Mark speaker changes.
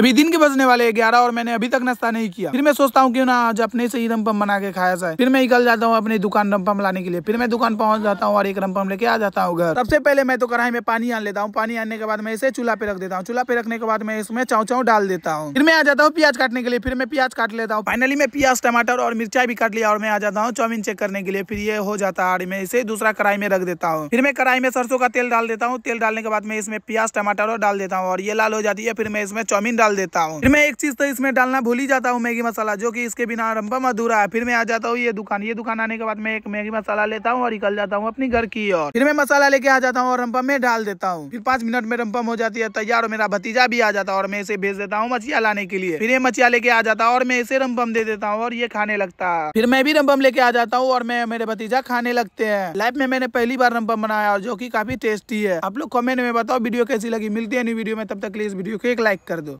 Speaker 1: अभी दिन के बजने वाले ग्यारह और मैंने अभी तक नाश्ता नहीं किया फिर मैं सोचता हूँ क्यों ना आज अपने से ही रमपम बना के खाया जाए फिर मैं निकल जाता हूँ अपनी दुकान रमपम लाने के लिए फिर मैं दुकान पहुंच जाता हूँ और एक रमपम लेके आ जाता हूँ घर सबसे पहले मैं तो कढ़ाई में पानी आन लेता हूँ पानी आने के बाद मैं इसे चूल्हा पे रख देता हूँ चूल्हा पे रखने के बाद मैं इसमें चाव चाव डाल देता हूँ फिर मैं आ जाता हूँ प्याज काटने के लिए फिर मैं प्याज काट लेता हूँ फाइनली मैं प्याज टमाटर और मिर्चाई भी काट लिया और मैं आ जाता हूँ चौमिन चेक करने के लिए फिर ये हो जाता है मैं इसे दूसरा कढ़ाई में रख देता हूँ फिर मैं कढ़ाई में सरसों का तेल डाल देता हूँ तेल डालने के बाद मैं इसमें प्याज टमाटर और डाल देता हूँ और ये लाल हो जाती है फिर मैं इसमें चौमिन डाल देता हूँ फिर मैं एक चीज तो इसमें डालना भूल ही जाता हूँ मैगी मसाला जो कि इसके बिना रंपम अधूरा है फिर मैं आ जाता हूँ ये दुकान ये दुकान आने के बाद मैं एक मैगी मसाला लेता हूँ और निकल जाता हूँ अपनी घर की और फिर मैं मसाला लेके आ जाता हूँ और रंपम में डाल देता हूँ फिर पांच मिनट में रंपम हो जाती है तैयार और मेरा भतीजा भी आ जाता है और मैं इसे भेज देता हूँ मछिया लाने के लिए फिर ये मछिया लेके आ जाता है और मैं इसे रंपम दे देता हूँ और ये खाने लगता है फिर मैं भी रंपम लेके आ जाता हूँ और मैं मेरे भतीजा खाने लगते हैं लाइफ में मैंने पहली बार रंपम बनाया और जो की काफी टेस्टी है आप लोग कॉमेंट में बताओ वीडियो कैसी लगी मिलती है नई वीडियो में तब तक प्लीज वीडियो को एक लाइक कर दो